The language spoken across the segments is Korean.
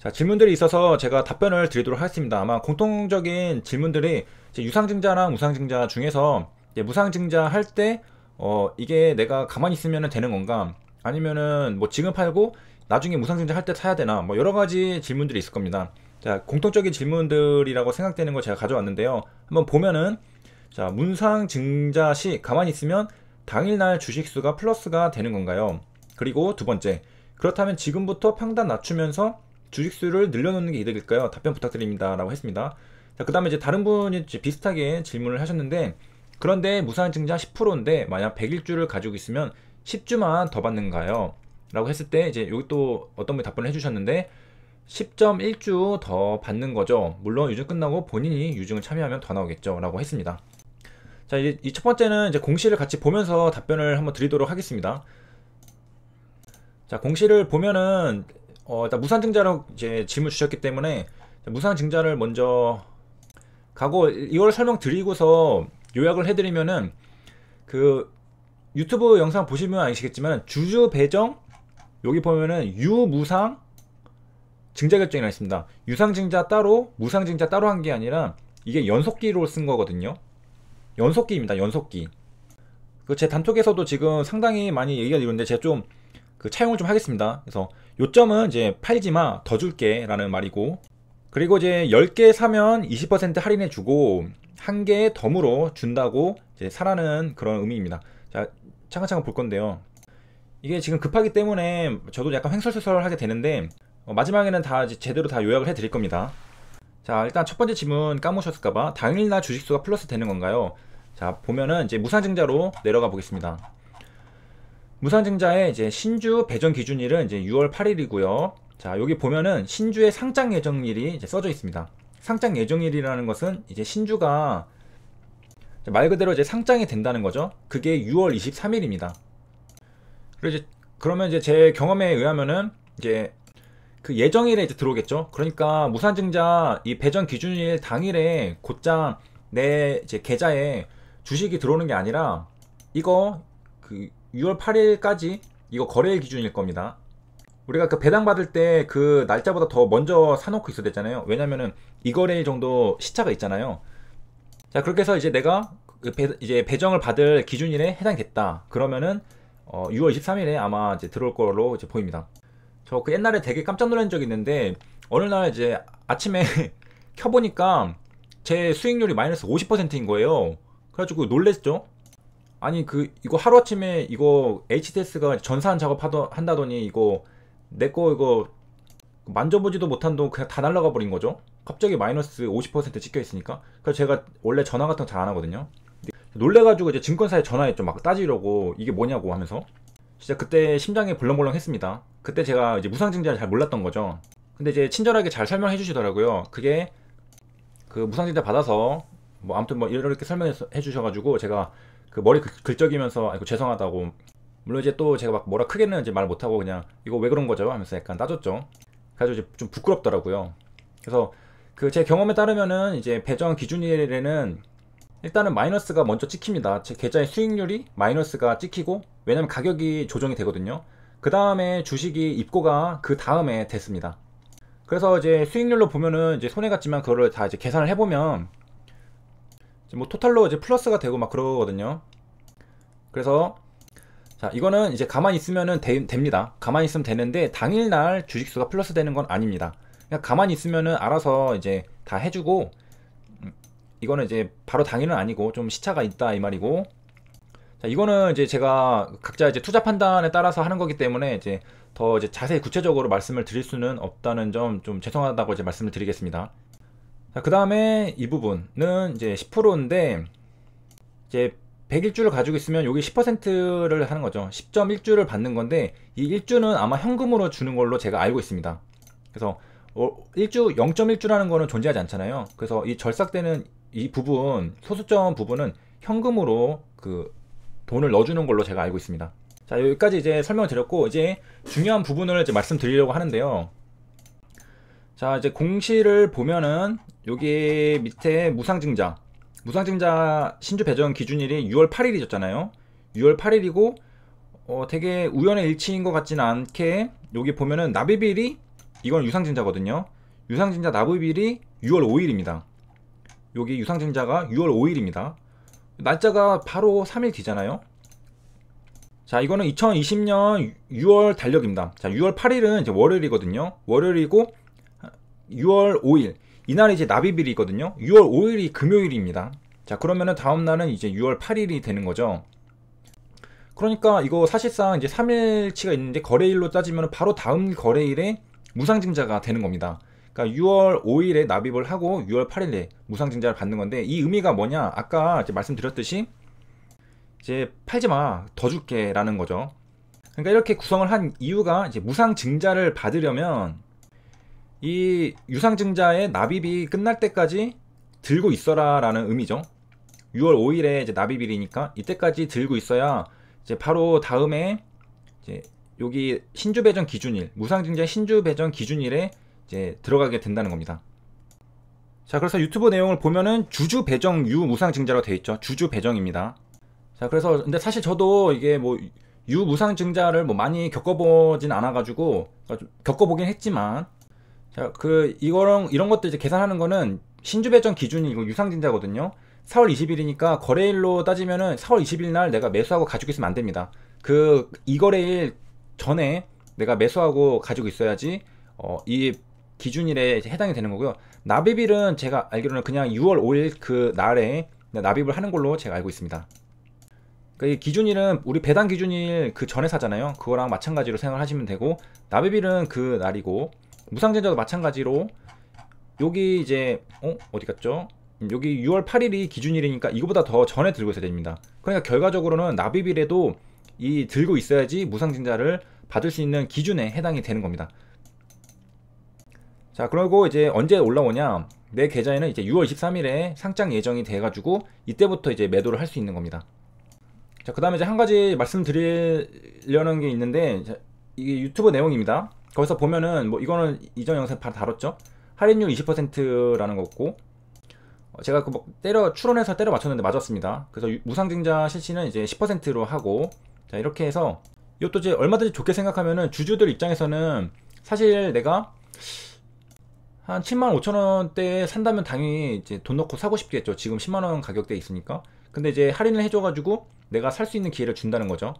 자, 질문들이 있어서 제가 답변을 드리도록 하겠습니다. 아마 공통적인 질문들이 유상증자랑 무상증자 중에서 무상증자 할 때 어, 이게 내가 가만히 있으면 되는 건가? 아니면은 뭐 지금 팔고 나중에 무상증자 할 때 사야 되나? 뭐 여러 가지 질문들이 있을 겁니다. 자, 공통적인 질문들이라고 생각되는 걸 제가 가져왔는데요. 한번 보면은 자, 문상증자 시 가만히 있으면 당일날 주식수가 플러스가 되는 건가요? 그리고 두 번째, 그렇다면 지금부터 평단 낮추면서 주식수를 늘려놓는 게 이득일까요? 답변 부탁드립니다. 라고 했습니다. 자, 그 다음에 이제 다른 분이 이제 비슷하게 질문을 하셨는데, 그런데 무상 증자 10%인데, 만약 1 0 0일주를 가지고 있으면 10주만 더 받는가요? 라고 했을 때, 이제 여기 또 어떤 분이 답변을 해주셨는데, 10.1주 더 받는 거죠. 물론 유증 끝나고 본인이 유증을 참여하면 더 나오겠죠. 라고 했습니다. 자, 이제 이 첫 번째는 이제 공시를 같이 보면서 답변을 한번 드리도록 하겠습니다. 자, 공시를 보면은 어, 일단 무산증자로 이제 질문 주셨기 때문에 무산증자를 먼저 가고 이걸 설명드리고서 요약을 해드리면은 그 유튜브 영상 보시면 아시겠지만 주주 배정 여기 보면은 유무상 증자결정이라 있습니다. 유상증자 따로 무상증자 따로 한 게 아니라 이게 연속기로 쓴 거거든요. 연속기입니다. 연속기. 그 제 단톡에서도 지금 상당히 많이 얘기가 이러는데 제가 좀 그 차용을 좀 하겠습니다. 그래서 요점은 이제 팔지마 더 줄게 라는 말이고 그리고 이제 10개 사면 20% 할인해 주고 한개 덤으로 준다고 이제 사라는 그런 의미입니다 자 차근차근 볼 건데요 이게 지금 급하기 때문에 저도 약간 횡설수설하게 되는데 어, 마지막에는 다 제대로 다 요약을 해 드릴 겁니다 자 일단 첫 번째 질문 까먹으셨을까봐 당일날 주식수가 플러스 되는 건가요? 자 보면은 이제 무상증자로 내려가 보겠습니다 무상증자의 이제 신주 배정 기준일은 이제 6월 8일이고요. 자, 여기 보면은 신주의 상장 예정일이 이제 써져 있습니다. 상장 예정일이라는 것은 이제 신주가 말 그대로 이제 상장이 된다는 거죠. 그게 6월 23일입니다. 그리 그러면 이제 제 경험에 의하면은 이제 그 예정일에 이제 들어오겠죠. 그러니까 무산증자 이 배정 기준일 당일에 곧장 내 이제 계좌에 주식이 들어오는 게 아니라 이거 그 6월 8일까지 이거 거래일 기준일 겁니다. 우리가 그 배당 받을 때 그 날짜보다 더 먼저 사놓고 있어야 되잖아요. 왜냐면은 이 거래일 정도 시차가 있잖아요. 자 그렇게 해서 이제 내가 그 배, 이제 배정을 받을 기준일에 해당됐다. 그러면은 어, 6월 23일에 아마 이제 들어올 걸로 이제 보입니다. 저 그 옛날에 되게 깜짝 놀란 적이 있는데 어느 날 이제 아침에 켜보니까 제 수익률이 마이너스 50%인 거예요. 그래가지고 놀랬죠. 아니 그 이거 하루아침에 이거 HTS가 전산 작업 하더, 한다더니 이거 내 거 이거 만져보지도 못한 돈 그냥 다 날라가 버린 거죠. 갑자기 마이너스 50% 찍혀 있으니까. 그래서 제가 원래 전화 같은 거 잘 안 하거든요. 놀래가지고 이제 증권사에 전화했죠. 막 따지려고 이게 뭐냐고 하면서. 진짜 그때 심장이 벌렁벌렁 했습니다. 그때 제가 이제 무상증자를 잘 몰랐던 거죠. 근데 이제 친절하게 잘 설명해 주시더라고요. 그게 그 무상증자 받아서 뭐 아무튼 뭐 이렇게 설명해 주셔가지고 제가 그 머리 글적이면서 아이고 죄송하다고 물론 이제 또 제가 막 뭐라 크게는 이제 말 못하고 그냥 이거 왜 그런 거죠 하면서 약간 따졌죠. 그래서 이제 좀 부끄럽더라고요. 그래서 그 제 경험에 따르면은 이제 배정 기준일에는 일단은 마이너스가 먼저 찍힙니다. 제 계좌의 수익률이 마이너스가 찍히고 왜냐면 가격이 조정이 되거든요. 그 다음에 주식이 입고가 그 다음에 됐습니다. 그래서 이제 수익률로 보면은 이제 손해 같지만 그거를 다 이제 계산을 해보면 뭐 토탈로 이제 플러스가 되고 막 그러거든요. 그래서 자 이거는 이제 가만히 있으면 되, 됩니다. 가만히 있으면 되는데 당일날 주식수가 플러스 되는 건 아닙니다. 그냥 그러니까 가만히 있으면 알아서 이제 다 해주고 음, 이거는 이제 바로 당일은 아니고 좀 시차가 있다 이 말이고 자, 이거는 이제 제가 각자 이제 투자 판단에 따라서 하는 거기 때문에 이제 더 이제 자세히 구체적으로 말씀을 드릴 수는 없다는 점 좀 죄송하다고 이제 말씀을 드리겠습니다. 자, 그 다음에 이 부분은 이제 10%인데, 이제 101주를 가지고 있으면 여기 10%를 하는 거죠. 10.1주를 받는 건데, 이 1주는 아마 현금으로 주는 걸로 제가 알고 있습니다. 그래서 1주, 어, 0.1주라는 거는 존재하지 않잖아요. 그래서 이 절삭되는 이 부분, 소수점 부분은 현금으로 그 돈을 넣어주는 걸로 제가 알고 있습니다. 자, 여기까지 이제 설명을 드렸고, 이제 중요한 부분을 이제 말씀드리려고 하는데요. 자 이제 공시를 보면은 여기 밑에 무상증자 무상증자 신주 배정 기준일이 6월 8일이었잖아요 6월 8일이고 어, 되게 우연의 일치인 것 같지는 않게 여기 보면은 나비빌이 이건 유상증자거든요 유상증자 나비빌이 6월 5일입니다 여기 유상증자가 6월 5일입니다 날짜가 바로 3일 뒤잖아요 자 이거는 2020년 6월 달력입니다 자 6월 8일은 이제 월요일이거든요 월요일이고 6월 5일 이날이 이제 나비빌이거든요. 6월 5일이 금요일입니다. 자 그러면은 다음 날은 이제 6월 8일이 되는 거죠. 그러니까 이거 사실상 이제 3일치가 있는데 거래일로 따지면 바로 다음 거래일에 무상증자가 되는 겁니다. 그러니까 6월 5일에 납입을 하고 6월 8일에 무상증자를 받는 건데 이 의미가 뭐냐? 아까 이제 말씀드렸듯이 이제 팔지 마, 더 줄게라는 거죠. 그러니까 이렇게 구성을 한 이유가 이제 무상증자를 받으려면 이 유상증자의 납입이 끝날 때까지 들고 있어라 라는 의미죠. 6월 5일에 이제 납입일이니까 이때까지 들고 있어야 이제 바로 다음에 이제 여기 신주배정 기준일, 무상증자 신주배정 기준일에 이제 들어가게 된다는 겁니다. 자, 그래서 유튜브 내용을 보면은 주주 배정 유 무상증자로 되어 있죠. 주주 배정입니다. 자, 그래서 근데 사실 저도 이게 뭐 유무상증자를 뭐 많이 겪어보진 않아가지고 그러니까 겪어보긴 했지만 자, 그 이거랑 이런 것들 이제 계산하는 거는 신주 배정 기준이 이거 유상증자거든요. 4월 20일이니까 거래일로 따지면은 4월 20일 날 내가 매수하고 가지고 있으면 안 됩니다. 그 이거래일 전에 내가 매수하고 가지고 있어야지 어, 이 기준일에 해당이 되는 거고요. 나비빌은 제가 알기로는 그냥 6월 5일 그 날에 나비빌 하는 걸로 제가 알고 있습니다. 그러니까 이 기준일은 우리 배당 기준일 그 전에 사잖아요. 그거랑 마찬가지로 생각하시면 되고 나비빌은그 날이고 무상증자도 마찬가지로 여기 이제 어? 어디 갔죠? 음, 여기 6월 8일이 기준일이니까 이거보다 더 전에 들고 있어야 됩니다. 그러니까 결과적으로는 납입일에도 이 들고 있어야지 무상증자를 받을 수 있는 기준에 해당이 되는 겁니다. 자, 그리고 이제 언제 올라오냐? 내 계좌에는 이제 6월 23일에 상장 예정이 돼가지고 이때부터 이제 매도를 할 수 있는 겁니다. 자, 그 다음에 이제 한 가지 말씀드리려는 게 있는데 이게 유튜브 내용입니다. 거기서 보면은 뭐 이거는 이전 영상 바로 다뤘죠. 할인율 20%라는 거고 없 제가 그뭐 때려 추론해서 때려 맞췄는데 맞았습니다. 그래서 무상증자 실시는 이제 10%로 하고 자 이렇게 해서 이것도 이제 얼마든지 좋게 생각하면은 주주들 입장에서는 사실 내가 한 7만 5천 원대에 산다면 당연히 이제 돈 넣고 사고 싶겠죠. 지금 10만 원 가격대에 있으니까. 근데 이제 할인을 해줘가지고 내가 살 수 있는 기회를 준다는 거죠.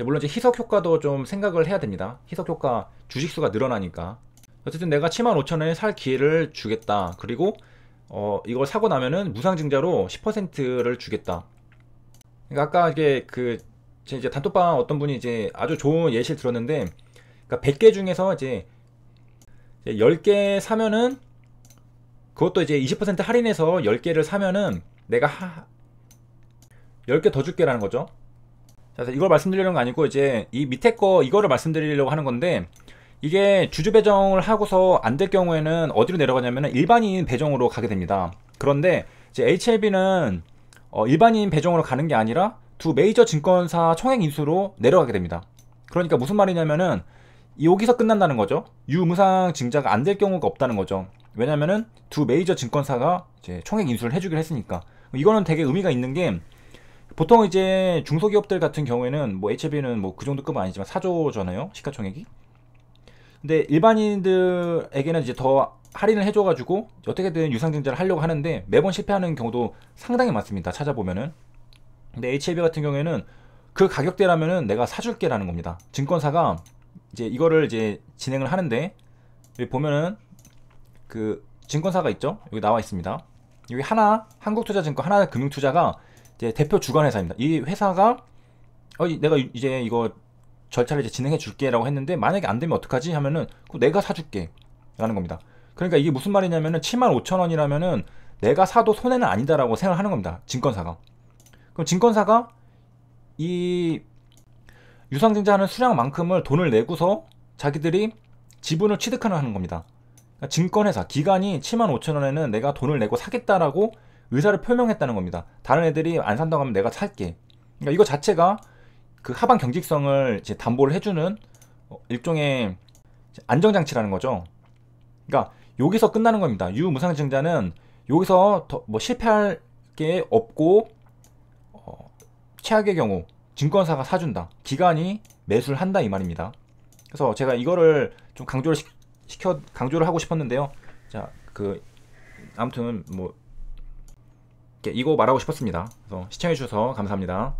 네, 물론 이제 희석 효과도 좀 생각을 해야 됩니다. 희석 효과 주식 수가 늘어나니까. 어쨌든 내가 7만 5천 원에 살 기회를 주겠다. 그리고 어, 이걸 사고 나면은 무상증자로 10%를 주겠다. 그러니까 아까 이게 그 이제 단톡방 어떤 분이 이제 아주 좋은 예시를 들었는데, 그러니까 100개 중에서 이제 10개 사면은 그것도 이제 20% 할인해서 10개를 사면은 내가 하, 10개 더 줄게라는 거죠. 자, 이걸 말씀드리려는 거 아니고 이제 이 밑에 거 이거를 말씀드리려고 하는 건데 이게 주주 배정을 하고서 안 될 경우에는 어디로 내려가냐면 일반인 배정으로 가게 됩니다. 그런데 이제 HLB는 어, 일반인 배정으로 가는 게 아니라 두 메이저 증권사 총액 인수로 내려가게 됩니다. 그러니까 무슨 말이냐면은 여기서 끝난다는 거죠. 유무상 증자가 안 될 경우가 없다는 거죠. 왜냐면은 두 메이저 증권사가 이제 총액 인수를 해주기로 했으니까 이거는 되게 의미가 있는 게 보통 이제 중소기업들 같은 경우에는 뭐 HB는 뭐 그 정도 급은 아니지만 4조잖아요. 시가총액이. 근데 일반인들에게는 이제 더 할인을 해줘가지고 어떻게든 유상증자를 하려고 하는데 매번 실패하는 경우도 상당히 많습니다. 찾아보면은. 근데 HLB 같은 경우에는 그 가격대라면은 내가 사줄게라는 겁니다. 증권사가 이제 이거를 이제 진행을 하는데 여기 보면은 그 증권사가 있죠. 여기 나와 있습니다. 여기 하나 한국투자증권 하나 금융투자가 대표 주관 회사입니다. 이 회사가 어, 내가 이제 이거 절차를 이제 진행해 줄게라고 했는데 만약에 안 되면 어떡하지 하면은 내가 사줄게라는 겁니다. 그러니까 이게 무슨 말이냐면은 7만 5천 원이라면은 내가 사도 손해는 아니다라고 생각하는 겁니다. 증권사가. 그럼 증권사가 이 유상증자 하는 수량만큼을 돈을 내고서 자기들이 지분을 취득하는 겁니다. 그러니까 증권회사 기관이 7만 5천 원에는 내가 돈을 내고 사겠다라고 의사를 표명했다는 겁니다. 다른 애들이 안 산다고 하면 내가 살게. 그러니까 이거 자체가 그하반 경직성을 이제 담보를 해주는 어, 일종의 안정장치라는 거죠. 그러니까 여기서 끝나는 겁니다. 유무상증자는 여기서 뭐 실패할 게 없고 어, 최악의 경우 증권사가 사준다. 기간이 매수를 한다 이 말입니다. 그래서 제가 이거를 좀 강조를 시, 켜 강조를 하고 싶었는데요. 자, 그 아무튼 뭐 예, 이거 말하고 싶었습니다. 그래서 시청해주셔서 감사합니다.